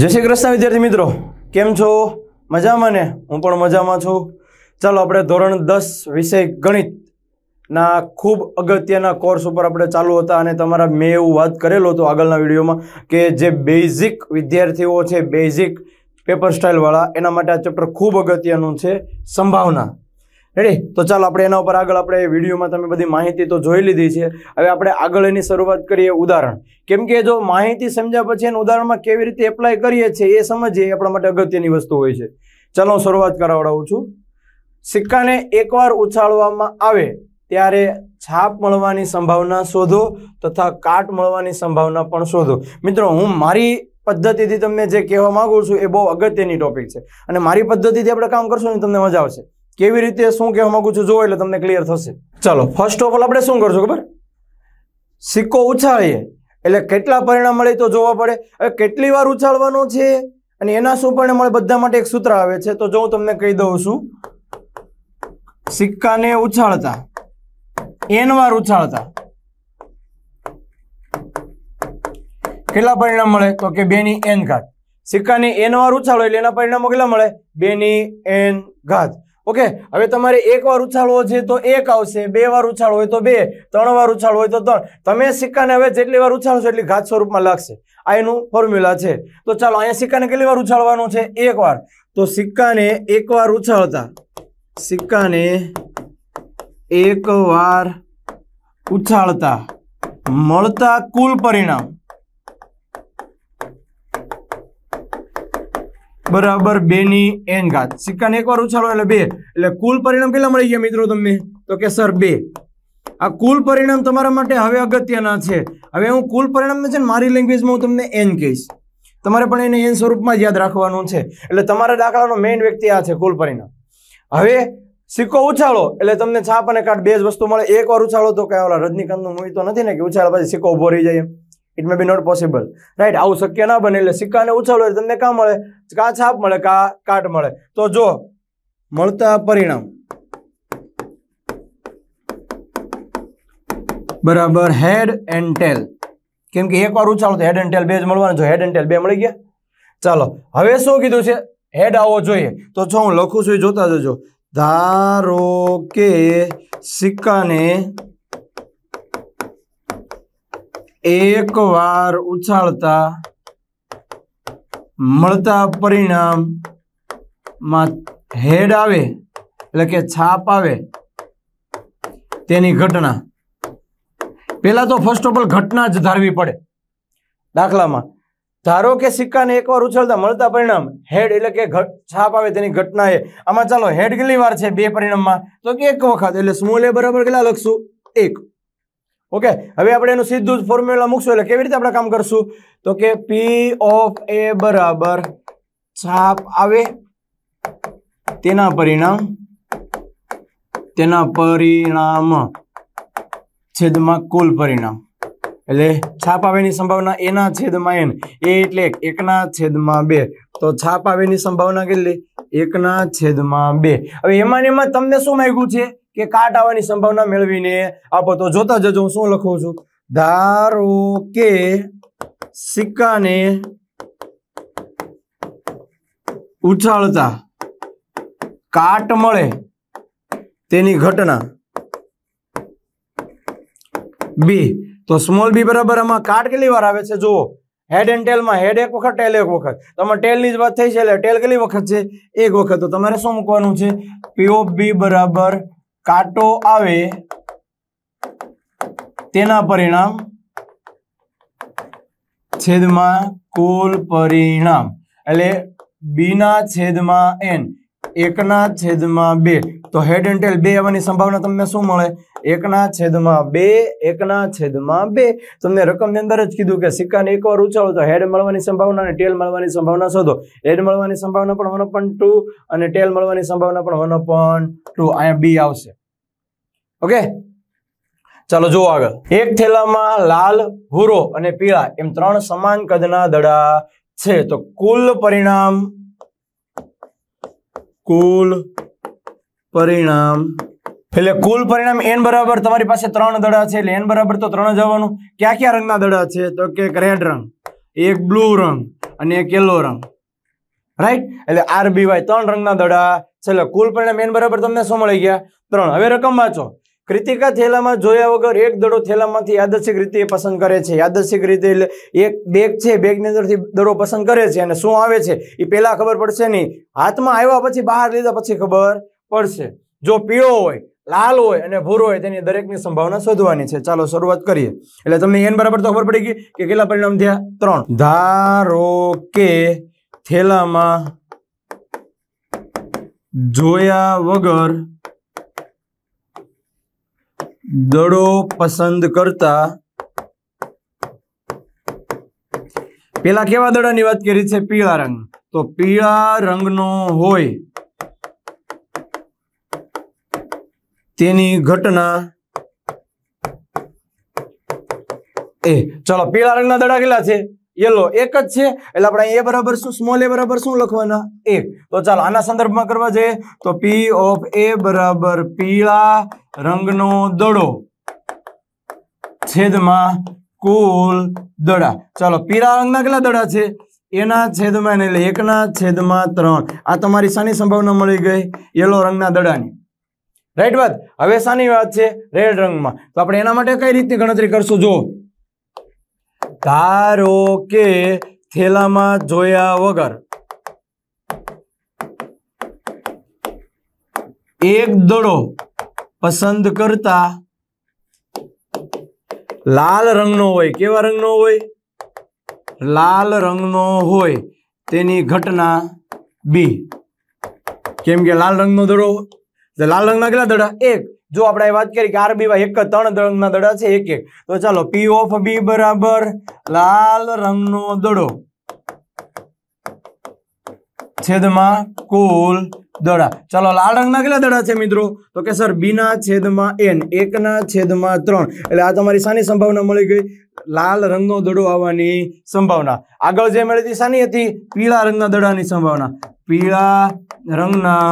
જય શ્રી કૃષ્ણ વિદ્યાર્થી મિત્રો કેમ છો મજામાં ને હું પણ મજામાં છું ચાલો આપણે ધોરણ દસ વિષય ગણિતના ખૂબ અગત્યના કોર્સ ઉપર આપણે ચાલુ હતા અને તમારા મેં એવું વાત કરેલું હતું આગળના વિડીયોમાં કે જે બેઝિક વિદ્યાર્થીઓ છે બેઝિક પેપર સ્ટાઇલવાળા એના માટે આ ચેપ્ટર ખૂબ અગત્યનું છે સંભાવના રેડી તો ચાલો આપણે એના ઉપર આગળ આપણે વિડીયોમાં તમે બધી માહિતી તો જોઈ લીધી છે હવે આપણે આગળ એની શરૂઆત કરીએ ઉદાહરણ કેમ કે જો માહિતી સમજ્યા પછી એનું ઉદાહરણમાં કેવી રીતે એપ્લાય કરીએ છીએ એ સમજીએ આપણા માટે અગત્યની વસ્તુ હોય છે ચાલો હું શરૂઆત કરાવડાવું છું સિક્કાને એકવાર ઉછાળવામાં આવે ત્યારે છાપ મળવાની સંભાવના શોધો તથા કાટ મળવાની સંભાવના પણ શોધો મિત્રો હું મારી પદ્ધતિથી તમને જે કહેવા માગું છું એ બહુ અગત્યની ટોપિક છે અને મારી પદ્ધતિથી આપણે કામ કરશું ને તમને મજા આવશે કેવી રીતે શું કહેવા માંગુ છું જો એટલે તમને ક્લિયર થશે ચાલો ફર્સ્ટ ઓફ ઓલ આપણે શું કરશું ખબર સિક્કો ઉછાળીએ એટલે કેટલા પરિણામ મળે તો જોવા પડે હવે કેટલી વાર ઉછાળવાનો છે અને એના શું પરિણામ મળે બધા માટે એક સૂત્ર આવે છે તો જો હું તમને કહી દઉં છું સિક્કાને ઉછાળતા એન વાર ઉછાળતા કેટલા પરિણામ મળે તો કે બે ની એન ઘાત સિક્કાની એન વાર ઉછાળો એટલે એના પરિણામો કેટલા મળે બે ની એન ઘાત ઓકે હવે તમારે એક વાર ઉછાળવો છે તો એક આવશે બે વાર ઉછાળ હોય તો બે ત્રણ વાર ઉછાળ હોય તો ત્રણ તમે સિક્કાને હવે જેટલી વાર ઉછાળો છો એટલી ઘાત સ્વરૂપમાં લાગશે આ એનું ફોર્મ્યુલા છે તો ચાલો અહીંયા સિક્કાને કેટલી વાર ઉછાળવાનું છે એક વાર તો સિક્કાને એક ઉછાળતા સિક્કાને એક વાર ઉછાળતા મળતા કુલ પરિણામ બરાબર બે ની એન ઘાત સિક્કાને એકવાર ઉછાળો એટલે બે એટલે કુલ પરિણામ કેટલા મળી ગયા મિત્રો તમને તો કે સર બે આ કુલ પરિણામ તમારા માટે હવે અગત્યના છે હવે હું કુલ પરિણામને છે ને મારી લેંગ્વેજમાં હું તમને એન કહીશ તમારે પણ એને એન સ્વરૂપમાં જ યાદ રાખવાનું છે એટલે તમારા દાખલાનો મેઇન વ્યક્તિ આ છે કુલ પરિણામ હવે સિક્કો ઉછાળો એટલે તમને છાપ અને કાઢ બે જ વસ્તુ મળે એકવાર ઉછાળો તો કઈ ઓલા રજનીકાંતનું મૂવી તો નથી ને કે ઉછાળો પછી સિક્કો ઉભો રહી જાય એમ it may be not possible right આવું શક્ય ના બને એટલે સિક્કાને ઉછાળો તમને કાં મળે કાં છાપ મળે કાં કાટ મળે તો જો મળતા પરિણામ બરાબર હેડ એન્ડ ટેલ કેમ કે એકવાર ઉછાળો તો હેડ એન્ડ ટેલ બે જ મળવાનું જો હેડ એન્ડ ટેલ બે મળી ગયા ચાલો હવે શું કીધું છે હેડ આવવો જોઈએ તો જો હું લખું છું એ જોતા જજો ધારો કે સિક્કાને એકવાર ઉછાળતા મળતા પરિણામમાં હેડ આવે એટલે કે છાપ આવે તેની ઘટના પહેલાં તો ફર્સ્ટ ઓફ ઓલ ઘટના જ ધારવી પડે દાખલામાં ધારો કે સિક્કાને એકવાર ઉછળતા મળતા પરિણામ હેડ એટલે કે છાપ આવે તેની ઘટના એ આમાં ચાલો હેડ કેટલી વાર છે બે પરિણામમાં તો કે એક વખત એટલે સ્મોલ એ બરાબર કેટલા લખશું એક ઓકે હવે આપણે એનું સીધું જ ફોર્મ્યુલા મૂકશું એટલે કેવી રીતે આપણે કામ કરશું તો કે પી ઓફ એ બરાબર છાપ આવે તેના પરિણામ તેના પરિણામ છેદમાં કુલ પરિણામ એટલે છાપ આવેની સંભાવના એના છેદમાં એન એ એટલે એકના છેદમાં બે તો છાપ આવેની સંભાવના કેટલી એકના છેદમાં બે હવે એમાં એમાં તમને શું માગ્યું છે કે કાટ આવવાની સંભાવના મેળવીને આપો તો જોતા જજો હું શું લખું છું ધારો કે સિક્કાને ઉછાળતા કાટ મળે તેની ઘટના બી તો સ્મોલ બી બરાબર આમાં કાટ કેટલી વાર આવે છે જુઓ હેડ એન્ડ ટેલમાં હેડ એક વખત ટેલ એક વખત તમારે ટેલની જ વાત થઈ છે એટલે ટેલ કેટલી વખત છે એક વખત તો તમારે શું મૂકવાનું છે પીઓ બી બરાબર કાંટો આવે તેના પરિણામ છેદમાં કુલ પરિણામ એટલે બીના છેદમાં એન એકના છેદમાં બે તો હેડ એન્ડ ટેલ બે આવવાની સંભાવના તમને શું મળે એકના છેદમાં બે એકના છેદમાં બે તમને રકમની અંદર જ કીધું કે સિક્કાને એકવાર ઉછાળો તો હેડ મળવાની સંભાવના અને ટેલ મળવાની સંભાવના શોધો હેડ મળવાની સંભાવના પણ વન અપોન ટુ અને ટેલ મળવાની સંભાવના પણ વન અપોન ટુ અહીંયા બી આવશે ઓકે ચાલો જુઓ આગળ એક થેલામાં લાલ ભૂરો અને પીળા એમ ત્રણ સમાન કદના દડા છે તો કુલ પરિણામ કુલ પરિણામ એટલે કુલ પરિણામ એન બરાબર તમારી પાસે ત્રણ દડા છે એટલે એન બરાબર તો ત્રણ જ આવવાનું ક્યાં કયા રંગના દડા છે તો કે રેડ રંગ એક બ્લુ રંગ અને એક યલો રંગ રાઈટ એટલે આરબીવાય ત્રણ રંગના દડા છે કુલ પરિણામ એન બરાબર તમને શું મળી ગયા ત્રણ હવે રકમ વાંચો કૃતિકા થેલામાં જોયા વગર એક દડો થેલામાંથી યાદર્શિક રીતે પસંદ કરે છે યાદર્શિક રીતે એટલે એક બેગ છે બેગની અંદરથી દડો પસંદ કરે છે અને શું આવે છે એ પહેલાં ખબર પડશે નહીં હાથમાં આવ્યા પછી બહાર લીધા પછી ખબર પડશે જો પીળો હોય લાલ હોય અને ભૂરો હોય તેની દરેકની સંભાવના શોધવાની છે ચાલો શરૂઆત કરીએ એટલે તમને એન બરાબર તો ખબર પડી ગઈ કે કેટલા પરિણામ થયા ત્રણ ધારો કે થેલામાં જોયા વગર દડો પસંદ કરતા પેલા કેવા દડાની વાત કરી છે પીળા રંગ તો પીળા રંગનો હોય તેની ઘટના એ ચલો પીળા રંગના દડા કેટલા છે યલો એક જ છે એટલે આપણે એ બરાબર શું સ્મોલ એ બરાબર શું લખવાના એક તો ચાલો આના સંદર્ભમાં કરવા જઈએ તો પી ઓફ એ બરાબર પીળા રંગનો દડો છેદમાં કુલ દડા ચાલો પીળા રંગના કેટલા દડા છે એના છેદમાં એટલે એકના છેદમાં ત્રણ આ તમારી શાની સંભાવના મળી ગઈ યલો રંગના દડાની રાઈટ વાત હવે શાની વાત છે રેડ રંગમાં તો આપણે એના માટે કઈ રીતની ગણતરી કરશું જો ધારો કે થેલામાં જોયા વગર એક દડો પસંદ કરતા લાલ રંગનો હોય કેવા રંગનો હોય લાલ રંગનો હોય તેની ઘટના બી કેમ કે લાલ રંગનો દડો જે લાલ રંગના કેટલા દડા એક જો આપણે વાત કરી કે આરબીમાં એક ત્રણ રંગના દડા છે એક એક તો ચાલો પી ઓફ બી બરાબર લાલ રંગનો દડો છેદમાં કુલ દડા ચાલો લાલ રંગના કેટલા દડા છે મિત્રો તો કે સર બીના છેદમાં એન એકના છેદમાં ત્રણ એટલે આ તમારી શાની સંભાવના મળી ગઈ લાલ રંગનો દડો આવવાની સંભાવના આગળ જે મળી હતી શાની હતી પીળા રંગના દડાની સંભાવના પીળા રંગના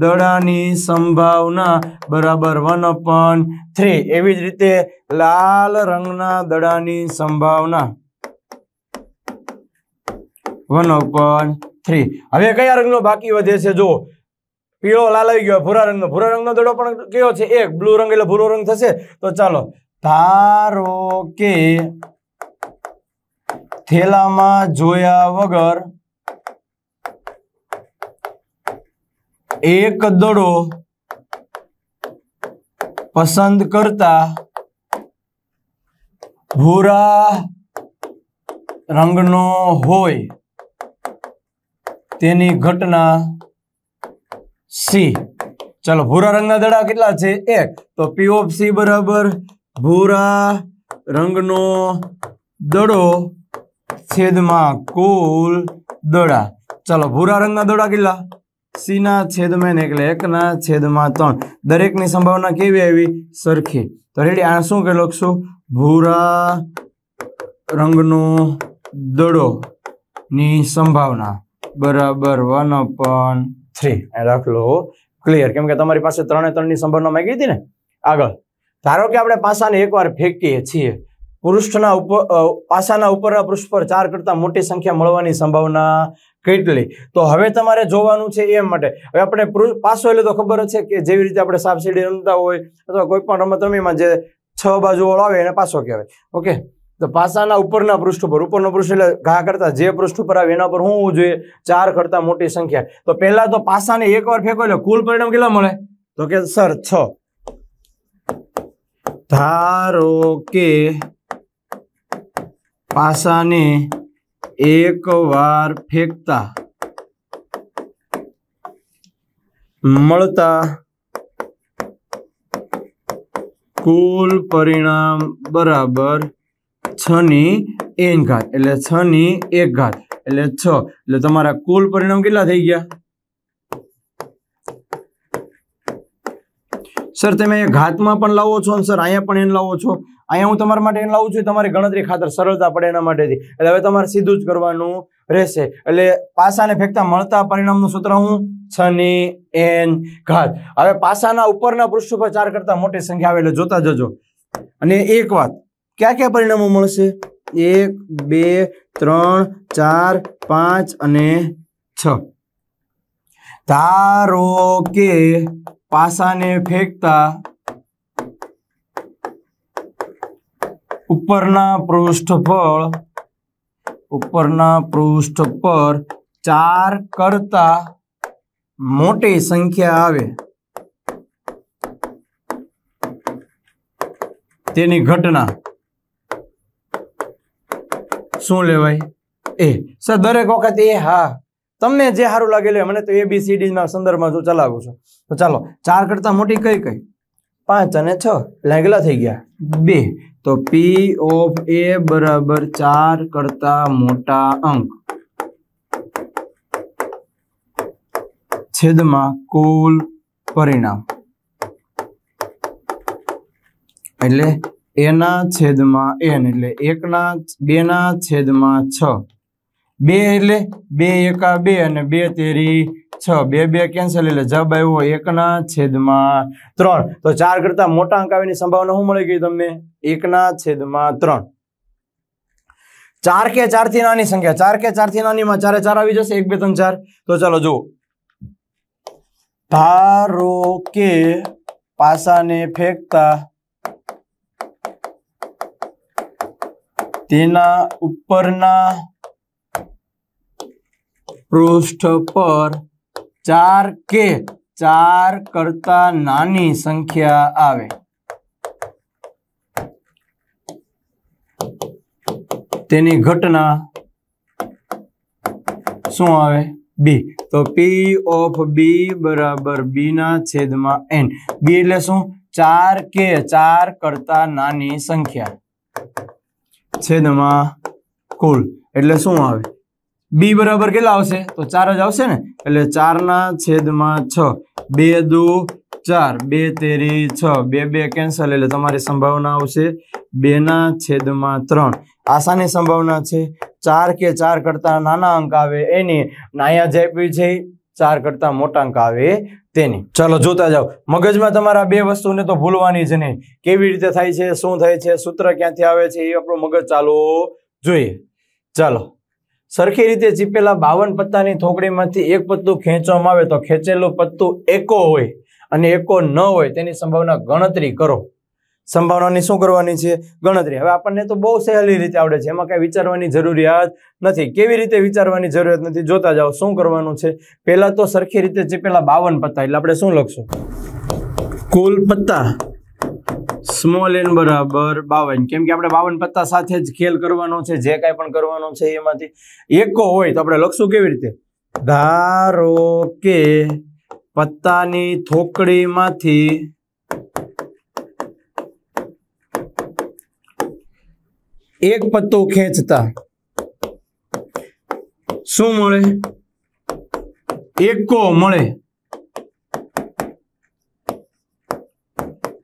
દડાની સંભાવના બરાબર વન અપોન થ્રી એવી જ રીતે લાલ રંગના દડાની સંભાવના વન અપોન થ્રી હવે કયા રંગનો બાકી વધે છે જો પીળો લાલ આવી ગયો ભૂરા રંગનો ભૂરા રંગનો દડો પણ કયો છે એક બ્લુ રંગ એટલે ભૂરો રંગ થશે તો ચાલો ધારો કે થેલામાં જોયા વગર એક દડો પસંદ કરતા ભૂરા રંગનો હોય તેની ઘટના સી ચલો ભૂરા રંગના દડા કેટલા છે એક તો પી ઓફ સી બરાબર ભૂરા રંગનો દડો છેદમાં કુલ દડા ચાલો ભૂરા રંગના દડા કેટલા સીના છેદમાં એટલે એકના છેદમાં ત્રણ દરેકની સંભાવના કેવી આવી સરખી તો રેડી આ શું કે લખશું ભૂરા રંગનો દડો સંભાવના બરાબર વન અપોન થ્રી લખલો ક્લિયર કેમ કે તમારી પાસે ત્રણે ત્રણની સંભાવના માંગી હતી ને આગળ ધારો કે આપણે પાસાને એકવાર ફેંકીએ છીએ પૃષ્ઠના ઉપર પાસાના ઉપરના પૃષ્ઠ પર ચાર કરતાં મોટી સંખ્યા મળવાની સંભાવના કેટલી તો હવે તમારે જોવાનું છે એમ માટે હવે આપણે પાસો એટલે તો ખબર છે કે જેવી રીતે આપણે સાપસીડી રમતા હોય અથવા કોઈ પણ રમત રમીમાં જે છ બાજુવાળો આવે એને પાસો કહેવાય ઓકે તો પાસાના ઉપરના પૃષ્ઠ ઉપર ઉપરનો પૃષ્ઠ એટલે ઘા કરતા જે પૃષ્ઠ ઉપર આવે એના પર શું હોવું જોઈએ ચાર કરતા મોટી સંખ્યા તો પહેલા તો પાસાને એકવાર ફેંકો એટલે કુલ પરિણામ કેટલા મળે તો કે સર છ ધારો કે પાસાને એક વાર ફેંકતા મળતા કુલ પરિણામ બરાબર છ ની એન ઘાત એટલે છ ની એક ઘાત એટલે છ એટલે તમારા કુલ પરિણામ કેટલા થઈ ગયા સર તમે ઘાતમાં પણ લાવો છો સર અહીંયા પણ એને લાવો છો અહીંયા હું તમારા માટે લાવું છું તમારી ગણતરી ખાતર સરળતા પડે એના માટેથી એટલે હવે તમારે સીધું જ કરવાનું રહેશે એટલે પાસાને ફેંકતા મળતા પરિણામનું સૂત્ર હું છની એન ઘાત હવે પાસાના ઉપરના પૃષ્ઠ પર ચાર કરતા મોટી સંખ્યા આવે એટલે જોતા જજો અને એક વાત ક્યાં ક્યાં પરિણામો મળશે એક બે ત્રણ ચાર પાંચ અને છ ધારો કે પાસાને ફેંકતા ઉપરના પૃષ્ઠ પર ઉપરના પૃષ્ઠ પર ચાર કરતા મોટી સંખ્યા આવે તેની ઘટના શું લેવાય એ સર દરેક વખત એ હા તમને જે સારું લાગેલું લે મને તો એ બી સી ડીના સંદર્ભમાં જો ચલાવું છું તો ચાલો ચાર કરતા મોટી કઈ કઈ પાંચ અને છ એટલે થઈ ગયા બે તો પી ઓફ એ બરાબર ચાર કરતા મોટા અંક છેદમાં કુલ પરિણામ એટલે એના છેદમાં એન એટલે એકના બેના છેદમાં છ બે એટલે બે એકા બે અને બે તેરી છ બે બે કેન્સલ એટલે જવાબ આવ્યો એકના છેદમાં ત્રણ તો ચાર કરતા મોટા અંક આવેની સંભાવના શું મળી ગઈ તમને એકના છેદમાં ત્રણ ચાર કે ચાર થી નાની સંખ્યા ચાર કે ચાર થી નાની માં ચારે ચાર આવી જશે એક બે ત્રણ ચાર તો ચાલો જુઓ ધારો કે પાસાને ફેંકતા તેના ઉપરના પૃષ્ઠ પર ચાર કે ચાર કરતા નાની સંખ્યા આવે તેની ઘટના શું આવે બી તો પી ઓફ બી બરાબર બી ના છેદમાં એન બી એટલે શું ચાર કે ચાર કરતા નાની સંખ્યા છેદમાં કુલ એટલે શું આવે બી બરાબર કેટલા આવશે તો ચાર જ આવશે ને એટલે ચારના છેદમાં છ બે દુ ચાર બે તેરી છ બે બે કેન્સલ એટલે તમારી સંભાવના આવશે બેના છેદમાં ત્રણ આસાની સંભાવના છે ચાર કે ચાર કરતા નાના અંક આવે એની નાયા જે છે ચાર કરતા મોટા અંક આવે તેની ચાલો જોતા જાઓ મગજમાં તમારા બે વસ્તુને તો ભૂલવાની જ નહીં કેવી રીતે થાય છે શું થાય છે સૂત્ર ક્યાંથી આવે છે એ આપણું મગજ ચાલુ જોઈએ ચાલો સરખી રીતે ચીપેલા બાવન પત્તાની થોકડીમાંથી એક પત્તું ખેંચવામાં આવે તો ખેંચેલું પત્તું એકો હોય અને એકો ન હોય તેની સંભાવના ગણતરી કરો સંભાવનાની શું કરવાની છે ગણતરી હવે આપણને તો બહુ સહેલી રીતે આવડે છે એમાં કાંઈ વિચારવાની જરૂરિયાત નથી કેવી રીતે વિચારવાની જરૂરિયાત નથી જોતા જાઓ શું કરવાનું છે પહેલાં તો સરખી રીતે ચીપેલા બાવન પત્તા એટલે આપણે શું લખશું કુલ પત્તા સ્મોલ એન બરાબર બાવન કેમ કે આપણે બાવન પત્તા સાથે જ ખેલ કરવાનો છે જે કાંઈ પણ કરવાનો છે એમાંથી એકો હોય તો આપણે લખશું કેવી રીતે ધારો કે પત્તાની થોકડીમાંથી એક પત્તો ખેંચતા શું મળે એકો મળે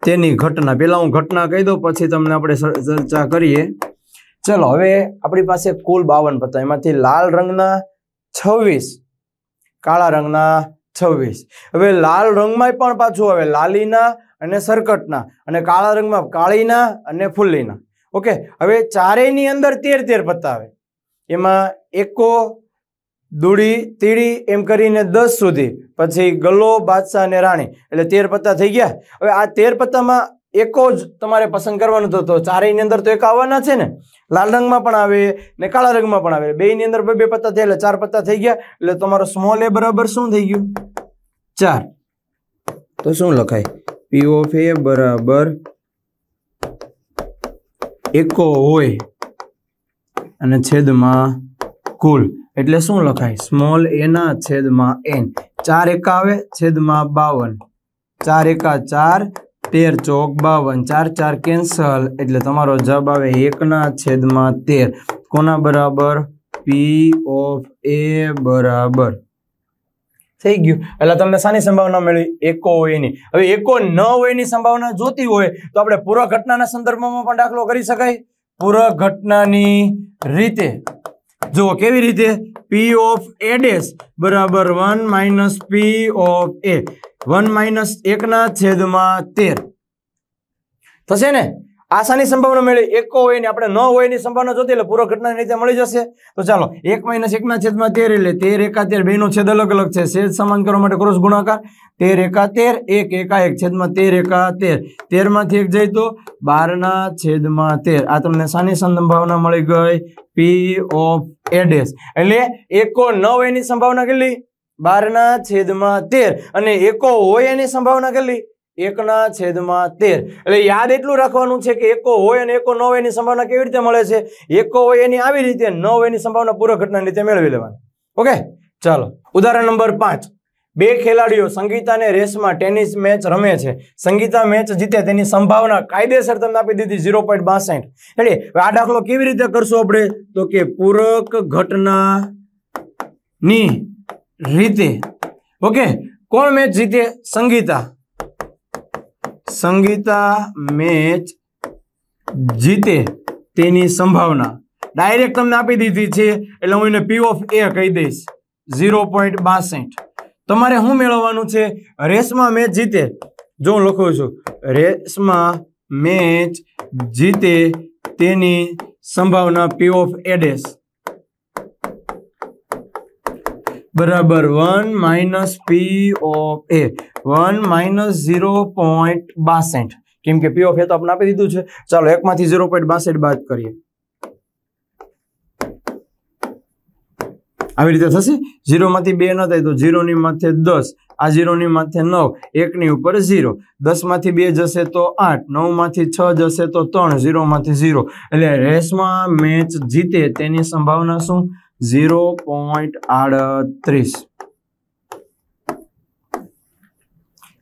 તેની ઘટના પહેલાં હું ઘટના કહી દઉં પછી તમને આપણે ચર્ચા કરીએ ચલો હવે આપણી પાસે કુલ બાવન પત્તા એમાંથી લાલ રંગના છવ્વીસ કાળા રંગના છવ્વીસ હવે લાલ રંગમાં પણ પાછું આવે લાલીના અને સરકટના અને કાળા રંગમાં કાળીના અને ફુલ્લીના ઓકે હવે ચારેયની અંદર તેર તેર પતાવે એમાં એકો દૂડી તીડી એમ કરીને દસ સુધી પછી ગલ્લો બાદશાહ અને રાણી એટલે તેર પત્તા થઈ ગયા હવે આ તેર પત્તામાં એકો જ તમારે પસંદ કરવાનો હતો ચારેયની અંદર તો એક આવવાના છે ને લાલ રંગમાં પણ આવે ને કાળા રંગમાં પણ આવે બેની અંદર બે પત્તા થયા એટલે ચાર પત્તા થઈ ગયા એટલે તમારો સ્મોલ એ બરાબર શું થઈ ગયું ચાર તો શું લખાય પી ઓફ એ બરાબર એકો હોય અને છેદમાં કુલ એટલે શું લખાય સ્મોલ એના છેદમાં એન ચાર એકા આવે છેદમાં બાવન ચાર એકા ચાર તેર ચોક બાવન ચાર ચાર કેન્સલ એટલે તમારો જવાબ આવે એકના છેદમાં તેર કોના બરાબર પી ઓફ એ બરાબર થઈ ગયું એટલે તમને શાની સંભાવના મળી એકો હોય એની હવે એકો ન હોય એની સંભાવના જોતી હોય તો આપણે પૂર્વ ઘટનાના સંદર્ભમાં પણ દાખલો કરી શકાય પૂર્વ ઘટનાની રીતે જુઓ કેવી રીતે પી ઓફ એ ડેશ બરાબર one minus P of A one minus એકના છેદમાં તેર થશે ને આસાની સંભાવના મળે એકો હોય ને આપણે ન હોય ની સંભાવના જોતી એટલે પૂરો ઘટના રીતે મળી જશે તો ચાલો એક માઇનસ એકના છેદમાં તેર એટલે તેર એકાતેર તેર બેનો છેદ અલગ અલગ છે છેદ સમાન કરવા માટે ક્રોસ ગુણાકાર તેર એકાતેર એક એકા એક છેદમાં તેર એકા તેર તેરમાંથી એક જઈ તો બારના છેદમાં તેર આ તમને શાની સંભાવના મળી ગઈ પી ઓફ એડેસ એટલે એકો ન હોય એની સંભાવના કેટલી બારના છેદમાં તેર અને એકો હોય એની સંભાવના કેટલી એકના છેદમાં તેર એટલે યાદ એટલું રાખવાનું છે કે એકો હોય અને એકો ન હોય એની સંભાવના કેવી રીતે મળે છે એકો હોય એની આવી રીતે ન હોય એની સંભાવના પૂર્વ ઘટનાની રીતે મેળવી લેવાની ઓકે ચાલો ઉદાહરણ નંબર પાંચ બે ખેલાડીઓ સંગીતા અને રેસમાં ટેનિસ મેચ રમે છે સંગીતા મેચ જીતે તેની સંભાવના કાયદેસર તમને આપી દીધી ઝીરો પોઈન્ટ બાસઠ એટલે આ દાખલો કેવી રીતે કરશું આપણે તો કે પૂરક ઘટનાની રીતે ઓકે કોણ મેચ જીતે સંગીતા સંગીતા મેચ જીતે તેની સંભાવના ડાયરેક્ટ તમને આપી દીધી છે એટલે હું એને પી ઓફ એ કહી દઈશ ઝીરો પોઈન્ટ બાસઠ તમારે શું મેળવવાનું છે રેસમાં મેચ જીતે જો હું લખું છું રેસમાં મેચ જીતે તેની સંભાવના પી ઓફ એડેસ બરાબર one minus P of A one minus zero point બાસઠ કેમ કે પી ઓફ એ તો આપણે આપી દીધું છે ચાલો એકમાંથી ઝીરો પોઈન્ટ બાસઠ બાદ કરીએ આવી રીતે થશે ઝીરોમાંથી બે ન થાય તો ઝીરો ની માથે દસ આ ઝીરો ની માથે નવ એકની ઉપર ઝીરો દસમાંથી બે જશે તો આઠ નવમાંથી છ જશે તો ત્રણ ઝીરોમાંથી ઝીરો એટલે રેસમાં મેચ જીતે તેની સંભાવના શું ઝીરો પોઈન્ટ આડત્રીસ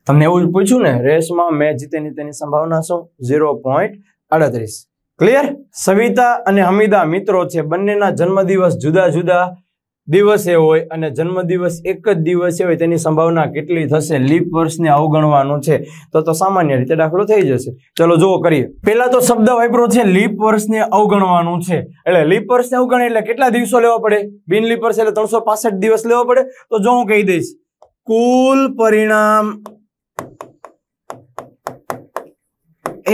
તમને એવું પૂછ્યું ને રેસમાં મેં જીતે ની તેની સંભાવના શું ઝીરો પોઈન્ટ આડત્રીસ ક્લિયર સવિતા અને હમીદા મિત્રો છે બંનેના જન્મદિવસ જુદા જુદા દિવસે હોય અને જન્મદિવસ એક જ દિવસે હોય તેની સંભાવના કેટલી થશે લીપ વર્ષને અવગણવાનું છે તો તો સામાન્ય રીતે દાખલો થઈ જશે ચલો જુઓ કરીએ પહેલા તો શબ્દ વાપરો છે લીપ વર્ષને અવગણવાનું છે એટલે લીપ વર્ષને અવગણે એટલે કેટલા દિવસો લેવા પડે બિન લીપ વર્ષ એટલે ત્રણસો દિવસ લેવા પડે તો જો હું કહી દઈશ કુલ પરિણામ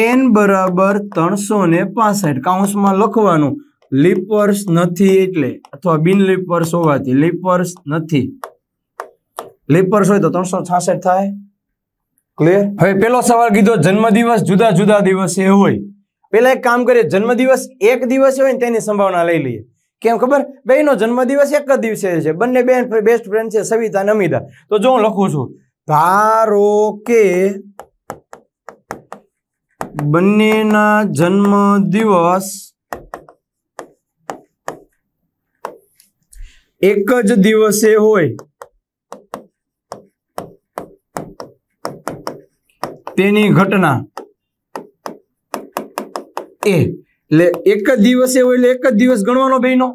એન બરાબર ત્રણસો ને પાસઠ કાઉન્સમાં લખવાનું લીપર્સ નથી એટલે અથવા બિન લીપર્સ હોવાથી લીપર્સ નથી લીપર્સ હોય તો ત્રણસો છાસઠ થાય ક્લિયર હવે પેલો સવાલ કીધો જન્મદિવસ જુદા જુદા દિવસે હોય પેલા એક કામ કરીએ જન્મદિવસ એક દિવસે હોય ને તેની સંભાવના લઈ લઈએ કેમ ખબર બેનો જન્મદિવસ એક જ દિવસે છે બંને બેન બેસ્ટ ફ્રેન્ડ છે સવિતા અને અમિતા તો જો હું લખું છું ધારો કે બંનેના જન્મદિવસ એક જ દિવસે હોય તેની ઘટના એ એટલે એક જ દિવસે હોય એટલે એક જ દિવસ ગણવાનો બહેનો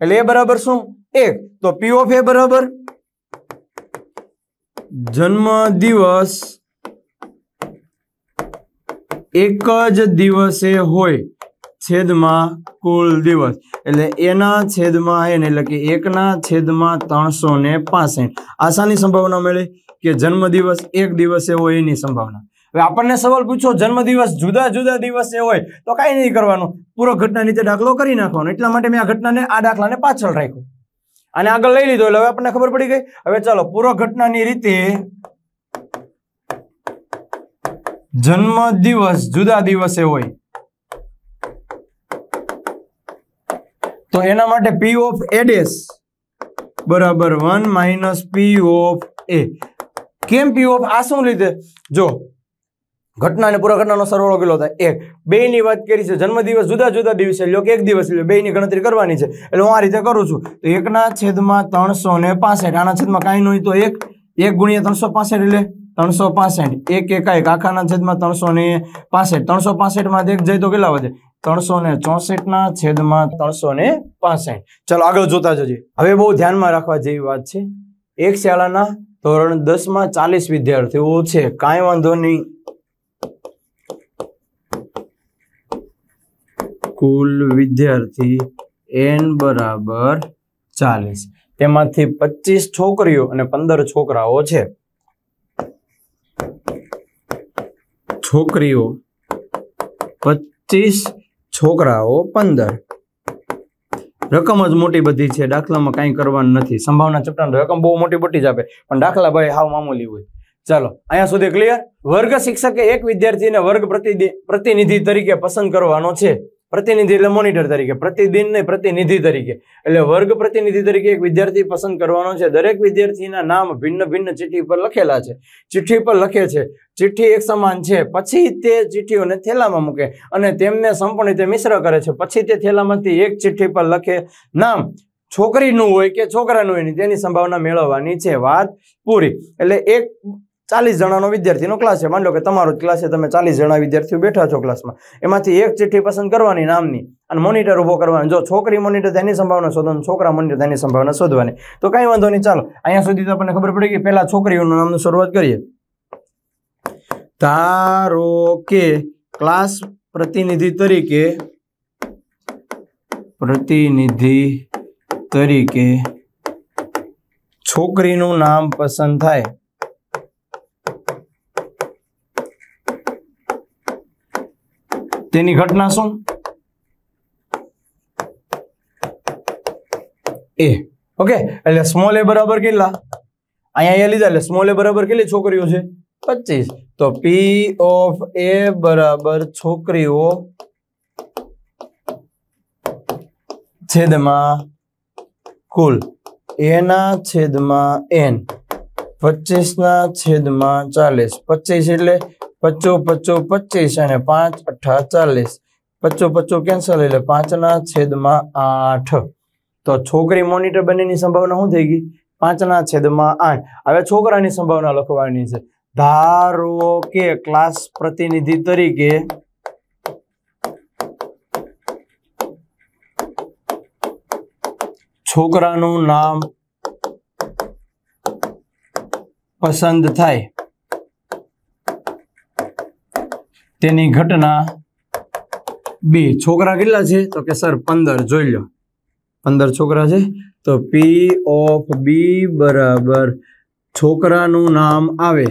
એટલે એ બરાબર શું એક તો પી ઓફ એ બરાબર જન્મ દિવસ એક જ દિવસે હોય છેદમાં કુલ દિવસ એટલે એના છેદમાં એને એટલે કે એકના છેદમાં ત્રણસો ને પાસઠ આશાની સંભાવના મળી કે જન્મદિવસ એક દિવસે હોય એની સંભાવના હવે આપણને સવાલ પૂછો જન્મદિવસ જુદા જુદા દિવસે હોય તો કાંઈ નહીં કરવાનું પૂરો ઘટના નીચે દાખલો કરી નાખવાનો એટલા માટે મેં આ ઘટનાને આ દાખલાને પાછળ રાખ્યું અને આગળ લઈ લીધો એટલે હવે આપણને ખબર પડી ગઈ હવે ચાલો પૂરો ઘટનાની રીતે જન્મ દિવસ જુદા દિવસે હોય તો એના માટે પી ઓફ એ ડેશ બરાબર one minus P of A કેમ પી ઓફ આ શું લીધે જો ઘટના અને પૂરા ઘટનાનો સરવાળો કેટલો થાય એક બે ની વાત કરી છે જન્મદિવસ જુદા જુદા દિવસે લ્યો કે એક દિવસ લ્યો બે ની ગણતરી કરવાની છે એટલે હું આ રીતે કરું છું તો એકના છેદમાં ત્રણસો ને પાસઠ આના છેદમાં કાંઈ નહીં તો એક એક ગુણ્યા ત્રણસો પાસઠ એટલે ત્રણસો પાસઠ એક એકાએક આખાના છેદમાં ત્રણસો ને પાસઠ ત્રણસો પાસઠ માંથી એક જાય તો કેટલા વધે ત્રણસો ને ચોસઠ ના છે એક શાળાના ધોરણ દસમાં ચાલીસ વિદ્યાર્થીઓ છે કઈ વાંધો નહીં કુલ વિદ્યાર્થી એન બરાબર ચાલીસ તેમાંથી પચીસ છોકરીઓ અને પંદર છોકરાઓ છે છોકરીઓ પચીસ છોકરાઓ પંદર રકમ જ મોટી બધી છે દાખલામાં કાંઈ કરવાનું નથી સંભાવના ચેપ્ટર રકમ બહુ મોટી મોટી જ આપે પણ દાખલા ભાઈ હાવ મામૂલી હોય ચાલો અહીંયા સુધી ક્લિયર વર્ગ શિક્ષકે એક વિદ્યાર્થીને વર્ગ પ્રતિનિધિ તરીકે પસંદ કરવાનો છે પ્રતિનિધિ એટલે મોનિટર તરીકે પ્રતિદિન નહીં પ્રતિનિધિ તરીકે એટલે વર્ગ પ્રતિનિધિ તરીકે એક વિદ્યાર્થી પસંદ કરવાનો છે દરેક વિદ્યાર્થીના નામ ભિન્ન ભિન્ન ચિઠ્ઠી પર લખેલા છે ચિઠ્ઠી પર લખે છે ચિઠ્ઠી એક સમાન છે પછી તે ચિઠ્ઠીઓને થેલામાં મૂકે અને તેમને સંપૂર્ણ રીતે મિશ્ર કરે છે પછી તે થેલામાંથી એક ચિઠ્ઠી પર લખે નામ છોકરીનું હોય કે છોકરાનું હોય નહીં તેની સંભાવના મેળવવાની છે વાત પૂરી એટલે એક ચાલીસ જણાનો વિદ્યાર્થીનો ક્લાસ છે માની લો કે તમારો જ ક્લાસ છે તમે ચાલીસ જણા વિદ્યાર્થીઓ બેઠા છો ક્લાસમાં એમાંથી એક ચિઠ્ઠી પસંદ કરવાની નામની અને મોનિટર ઊભો કરવાનો જો છોકરી મોનિટર તેની સંભાવના શોધવાની છોકરા મોનિટર તેની સંભાવના શોધવાની તો કાંઈ વાંધો નહીં ચાલો અહીંયા સુધી તો આપણને ખબર પડી ગઈ પહેલાં છોકરીઓનું નામનું શરૂઆત કરીએ ધારો કે ક્લાસ પ્રતિનિધિ તરીકે પ્રતિનિધિ તરીકે છોકરીનું નામ પસંદ થાય તેની ઘટના શું એ ઓકે એટલે સ્મોલ એ બરાબર કેટલા અહીંયા લીધા એટલે સ્મોલ એ બરાબર કેટલી છોકરીઓ છે પચીસ તો પી ઓફ એ બરાબર છોકરીઓ છેદમાં કુલ એના છેદમાં એન પચીસના છેદમાં ચાલીસ પચીસ એટલે પચો પચો પચીસ અને પાંચ અઠા ચાલીસ પચો પચો કેન્સલ એટલે પાંચના છેદમાં આઠ તો છોકરી મોનિટર બંનેની સંભાવના શું થઈ ગઈ પાંચના છેદમાં આઠ હવે છોકરાની સંભાવના લખવાની છે ધારો કે ક્લાસ પ્રતિનિધિ તરીકે છોકરાનું નામ પસંદ થાય તેની ઘટના બી છોકરા કેટલા છે તો કે સર પંદર જોઈ લો પંદર છોકરા છે તો પી ઓફ બી બરાબર છોકરાનું નામ આવે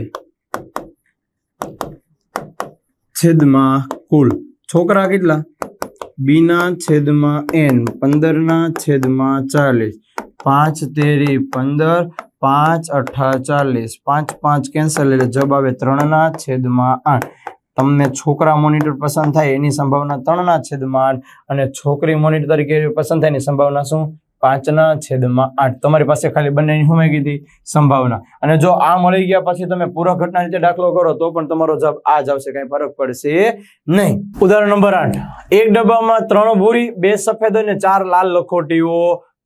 છેદમાં કુલ છોકરા કેટલા બીના છેદમાં એન પંદરના છેદમાં ચાલીસ પાંચ તેરી પંદર પાંચ અઠા ચાલીસ પાંચ પાંચ કેન્સલ એટલે જવાબ આવે ત્રણના છેદમાં આઠ તમને છોકરા મોનિટર પસંદ થાય એની સંભાવના ત્રણના છેદમાં આઠ અને છોકરી મોનિટર તરીકે પસંદ થાય એની સંભાવના શું પાંચના છેદમાં આઠ તમારી પાસે ખાલી બંનેની હું કીધી સંભાવના અને જો આ મળી ગયા પછી તમે પૂરક ઘટના રીતે દાખલો કરો તો પણ તમારો જવાબ આ જ આવશે કાંઈ ફરક પડશે નહીં ઉદાહરણ નંબર આઠ એક ડબ્બામાં ત્રણ ભૂરી બે સફેદ અને ચાર લાલ લખોટીઓ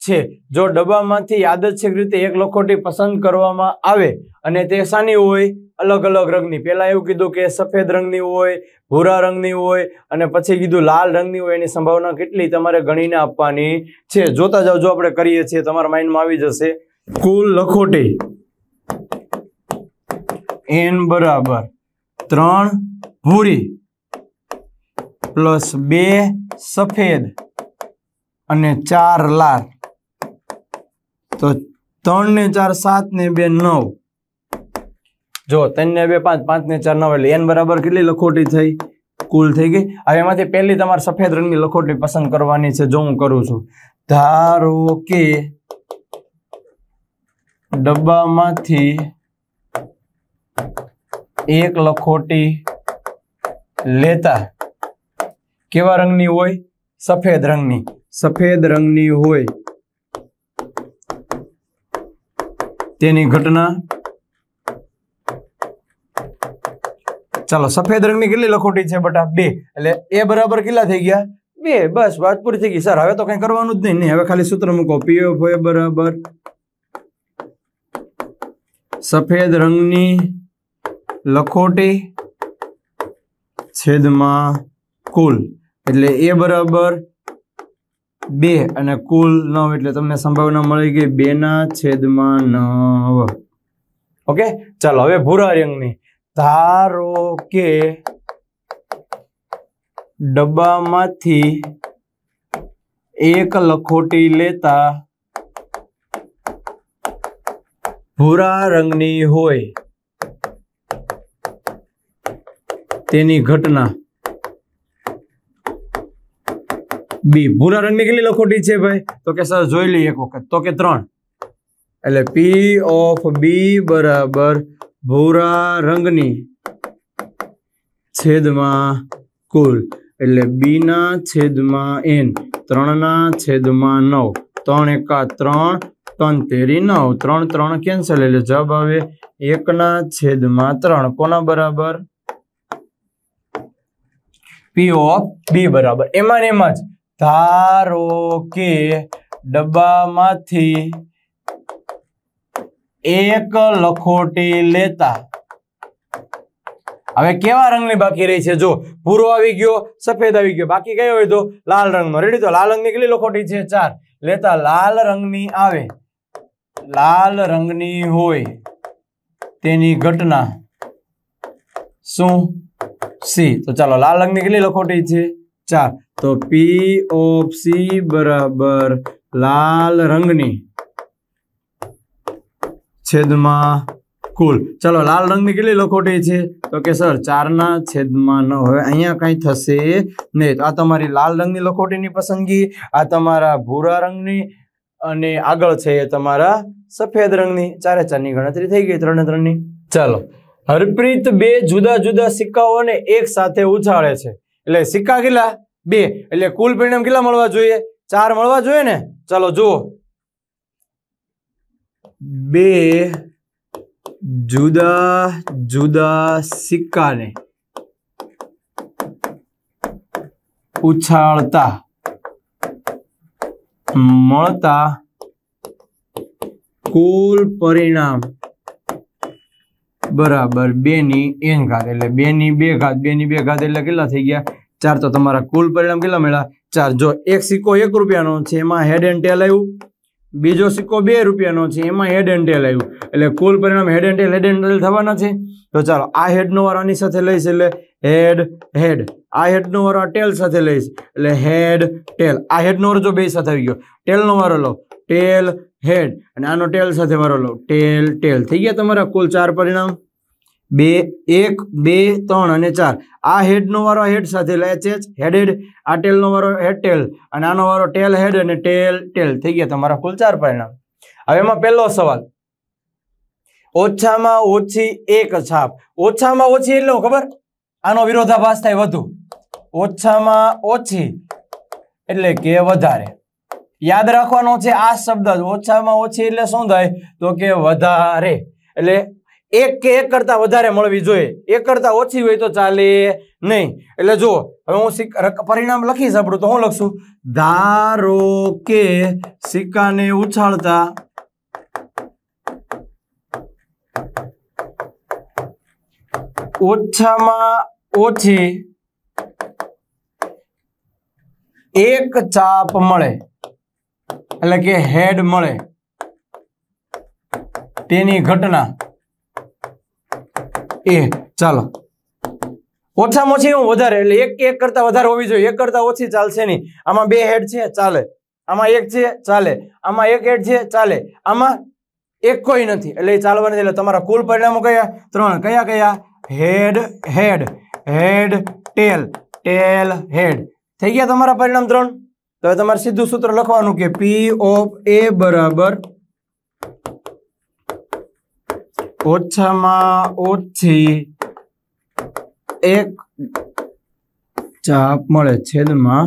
છે જો ડબ્બામાંથી યાદચ્છિક રીતે એક લખોટી પસંદ કરવામાં આવે અને તે શાની હોય અલગ અલગ રંગની પહેલાં એવું કીધું કે સફેદ રંગની હોય ભૂરા રંગની હોય અને પછી કીધું લાલ રંગની હોય એની સંભાવના કેટલી તમારે ગણીને આપવાની છે જોતા જાઓ જો આપણે કરીએ છીએ તમારા માઇન્ડમાં આવી જશે કુલ લખોટી એન બરાબર ત્રણ ભૂરી પ્લસ બે સફેદ અને ચાર લાલ તો ત્રણ ને ચાર સાત ને બે નવ જો ત્રણ ને બે પાંચ પાંચ ને ચાર નવ એટલે એન બરાબર કેટલી લખોટી થઈ કુલ થઈ ગઈ હવે એમાંથી પહેલી તમારે સફેદ રંગની લખોટી પસંદ કરવાની છે જો હું કરું છું ધારો કે ડબ્બામાંથી એક લખોટી લેતા કેવા રંગની હોય સફેદ રંગની સફેદ રંગની હોય તેની ઘટના ચાલો સફેદ રંગની કેટલી લખોટી છે બટા બે એટલે એ બરાબર કેટલા થઈ ગયા બે બસ વાત પૂરી થઈ ગઈ સર હવે તો કઈ કરવાનું જ નહીં હવે ખાલી સૂત્ર મૂકો પીએફ હોય બરાબર સફેદ રંગની લખોટી છેદમાં કુલ એટલે એ બરાબર બે અને કુલ નવ એટલે તમને સંભાવના મળી ગઈ બેના છેદમાં નવ ઓકે ચાલો હવે ભૂરા રંગની ધારો કે ડબ્બામાંથી એક લખોટી લેતા ભૂરા રંગની હોય તેની ઘટના બી ભૂરા રંગની કેટલી લખોટી છે ભાઈ તો કે સર જોઈ લઈએ એક વખત તો કે ત્રણ એટલે પી ઓફ બી બરાબર ભૂરા રંગની છેદમાં કુલ એટલે બીના છેદમાં એન ત્રણના છેદમાં નવ ત્રણ એકા ત્રણ ત્રણ તેરી નવ ત્રણ ત્રણ કેન્સલ એટલે જવાબ આવે એકના છેદમાં ત્રણ કોના બરાબર પી ઓફ બી બરાબર એમાં ને એમાં જ ધારો કે ડબ્બામાંથી એક લખોટી લેતા હવે કેવા રંગની બાકી રહી છે જો ભૂરો આવી ગયો સફેદ આવી ગયો બાકી કયો હોય તો લાલ રંગનો રેડી તો લાલ રંગની કેટલી લખોટી છે ચાર લેતા લાલ રંગની આવે લાલ રંગની હોય તેની ઘટના શું સી તો ચાલો લાલ રંગની કેટલી લખોટી છે ચાર તો પી ઓફ સી બરાબર લાલ રંગની છેદમાં કુલ ચલો લાલ રંગની કેટલી લખોટી છે તો કે સર ચારના છેદમાં ન હવે અહીંયા કંઈ થશે નહીં આ તમારી લાલ રંગની લખોટીની પસંદગી આ તમારા ભૂરા રંગની અને આગળ છે એ તમારા સફેદ રંગની ચારે ચારની ગણતરી થઈ ગઈ ત્રણે ત્રણની ચાલો હરપ્રીત બે જુદા જુદા સિક્કાઓને એક સાથે ઉછાળે છે એટલે સિક્કા કેટલા બે એટલે કુલ પરિણામ કેટલા મળવા જોઈએ ચાર મળવા જોઈએ ને ચાલો જુઓ બે જુદા જુદા સિક્કાને ઉછાળતા મળતા કુલ પરિણામ બરાબર બે ની એન ઘાત એટલે બે ની બે ઘાત બે ની બે ઘાત એટલે કેટલા થઈ ગયા ચાર તો તમારા કુલ પરિણામ કેટલા મળ્યા ચાર જો એક સિક્કો એક રૂપિયાનો છે એમાં હેડ એન્ડ ટેલ આવ્યું બીજો સિક્કો બે રૂપિયાનો છે એમાં હેડ એન્ડ ટેલ આવ્યું એટલે કુલ પરિણામ હેડ and tell head and tell થવાના છે તો ચાલો આ હેડનો વારો આની સાથે લઈશ એટલે હેડ હેડ આ હેડનો વારો ટેલ સાથે લઈશ એટલે હેડ ટેલ આ હેડનો વારો જો બે સાથે આવી ગયો ટેલનો વારો લો ટેલ હેડ અને આનો ટેલ સાથે વારો લો ટેલ ટેલ થઈ ગયા તમારા કુલ ચાર પરિણામ બે એક બે ત્રણ અને ચાર આ હેડનો વારો હેડ સાથે એટલે એચ એચ હેડેડ આ ટેલનો વારો હેડ ટેલ અને આનો વારો ટેલ હેડ અને ટેલ ટેલ થઈ ગયા તમારા કુલ ચાર પરિણામ હવે એમાં પહેલો સવાલ ઓછામાં ઓછી એક છાપ ઓછામાં ઓછી એટલે ખબર આનો વિરોધાભાસ થાય વધુ ઓછામાં ઓછી એટલે કે વધારે યાદ રાખવાનો છે આ શબ્દ ઓછામાં ઓછી એટલે શું થાય તો કે વધારે એટલે એક કે એક કરતા વધારે મળવી જોઈએ એક કરતા ઓછી હોય તો ચાલે નહીં એટલે જો હવે હું પરિણામ લખીશ આપણું તો હું લખશું ધારો કે સિક્કાને ઉછાળતા ઓછામાં ઓછી એક ચાપ મળે એટલે કે હેડ મળે તેની ઘટના એ ચાલો ઓછામાં ઓછી હું વધારે એટલે એક એક કરતા વધારે હોવી જોઈએ એક કરતા ઓછી ચાલશે નહીં આમાં બે હેડ છે ચાલે આમાં એક છે ચાલે આમાં એક હેડ છે ચાલે આમાં એક કોઈ નથી એટલે એ ચાલવા નથી એટલે તમારા કુલ પરિણામો કયા ત્રણ કયા કયા હેડ હેડ હેડ ટેલ ટેલ હેડ થઈ ગયા તમારા પરિણામ ત્રણ તો તમારે સીધું સૂત્ર લખવાનું કે પી ઓફ એ બરાબર ઓછામાં ઓછી એક ચાપ મળે છેદમાં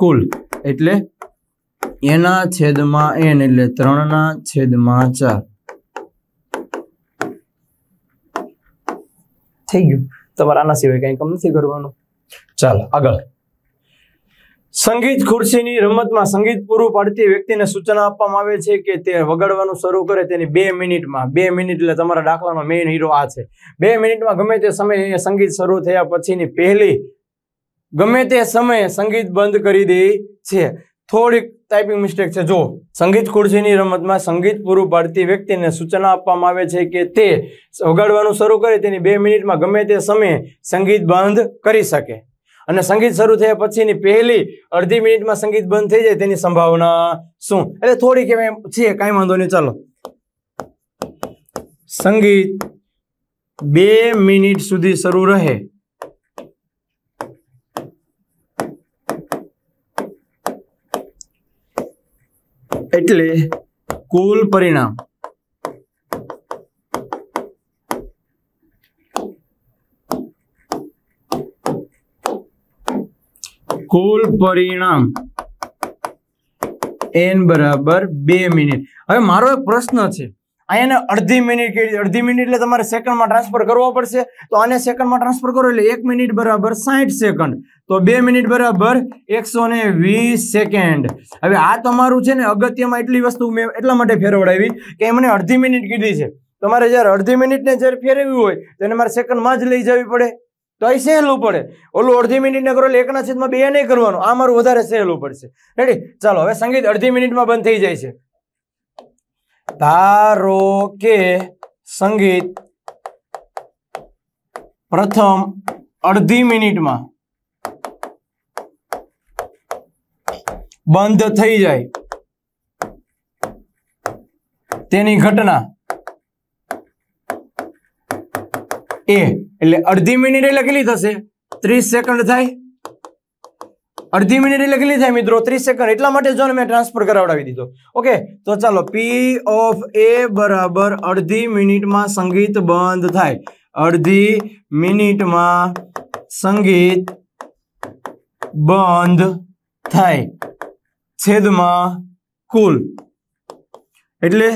કુલ એટલે એના છેદમાં એન એટલે ત્રણના છેદમાં ચાર થઈ ગયું તમારે આના સિવાય કંઈ કમ નથી કરવાનું ચાલો આગળ સંગીત ખુરશીની રમતમાં સંગીત પૂરું પાડતી વ્યક્તિને સૂચના આપવામાં આવે છે કે તે વગાડવાનું શરૂ કરે તેની બે મિનિટમાં બે મિનિટ એટલે તમારા દાખલાનો મેઇન હીરો આ છે બે મિનિટમાં ગમે તે સમયે સંગીત શરૂ થયા પછીની પહેલી ગમે તે સમયે સંગીત બંધ કરી દે છે થોડીક ટાઈપિંગ મિસ્ટેક છે જો સંગીત ખુરશીની રમતમાં સંગીત પૂરું પાડતી વ્યક્તિને સૂચના આપવામાં આવે છે કે તે વગાડવાનું શરૂ કરે તેની બે મિનિટમાં ગમે તે સમયે સંગીત બંધ કરી શકે અને સંગીત શરૂ થયા પછીની પહેલી અડધી મિનિટમાં સંગીત બંધ થઈ જાય તેની સંભાવના શું એટલે થોડી કહેવાય છે કાંઈ વાંધો નહીં ચાલો સંગીત બે મિનિટ સુધી શરૂ રહે એટલે કુલ પરિણામ કુલ પરિણામ એન બરાબર બે મિનિટ હવે મારો એક પ્રશ્ન છે અહીંયા અડધી મિનિટ કે અડધી મિનિટ એટલે તમારે સેકન્ડમાં ટ્રાન્સફર કરવો પડશે તો આને સેકન્ડમાં ટ્રાન્સફર કરો એટલે એક મિનિટ બરાબર સાઠ સેકન્ડ તો બે મિનિટ બરાબર એકસો ને વીસ સેકન્ડ હવે આ તમારું છે ને અગત્યમાં એટલી વસ્તુ મેં એટલા માટે ફેરવડાવી કે મને અડધી મિનિટ કીધી છે તમારે જ્યારે અડધી મિનિટને જ્યારે ફેરવવી હોય તો એને મારે સેકન્ડમાં જ લઈ જવી પડે તો અહીં સહેલું પડે ઓલું અડધી મિનિટને કરો એટલે એકના છેદમાં બે નહીં કરવાનું આ મારું વધારે સહેલું પડશે રેડી ચાલો હવે સંગીત અડધી મિનિટમાં બંધ થઈ જાય છે ધારો કે સંગીત પ્રથમ અડધી મિનિટમાં બંધ થઈ જાય તેની ઘટના એ એટલે અડધી મિનિટ એટલે કેટલી થશે ત્રીસ સેકન્ડ થાય અડધી મિનિટ એટલે કેટલી થાય મિત્રો ત્રીસ સેકન્ડ એટલા માટે જો મેં ટ્રાન્સફર કરાવડાવી દીધો ઓકે તો ચાલો પી ઓફ એ બરાબર અડધી મિનિટમાં સંગીત બંધ થાય અડધી મિનિટમાં સંગીત બંધ થાય છેદમાં કુલ એટલે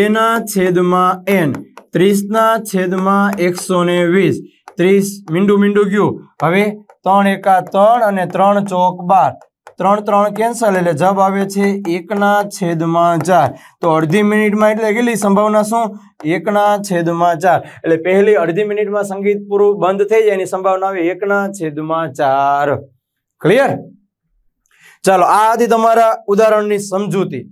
એના છેદમાં એન ત્રીસના છેદમાં એકસો ને વીસ ત્રીસ મીંડું મીંડું ગયું હવે ત્રણ એકા ત્રણ અને ત્રણ ચોક બાર ત્રણ ત્રણ કેન્સલ એટલે જવાબ આવે છે એકના છેદમાં ચાર તો અડધી મિનિટમાં એટલે કેટલી સંભાવના શું એકના છેદમાં ચાર એટલે પહેલી અડધી મિનિટમાં સંગીત પૂરું બંધ થઈ જાય એની સંભાવના આવે એકના છેદમાં ચાર ક્લિયર ચાલો આ હતી તમારા ઉદાહરણની સમજૂતી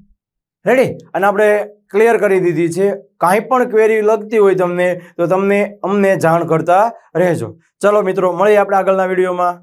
રેડી અને આપણે ક્લિયર કરી દીધી છે કાંઈ પણ ક્વેરી લગતી હોય તમને તો તમને અમને જાણ કરતા રહેજો ચલો મિત્રો મળીએ આપણે આગળના વિડીયોમાં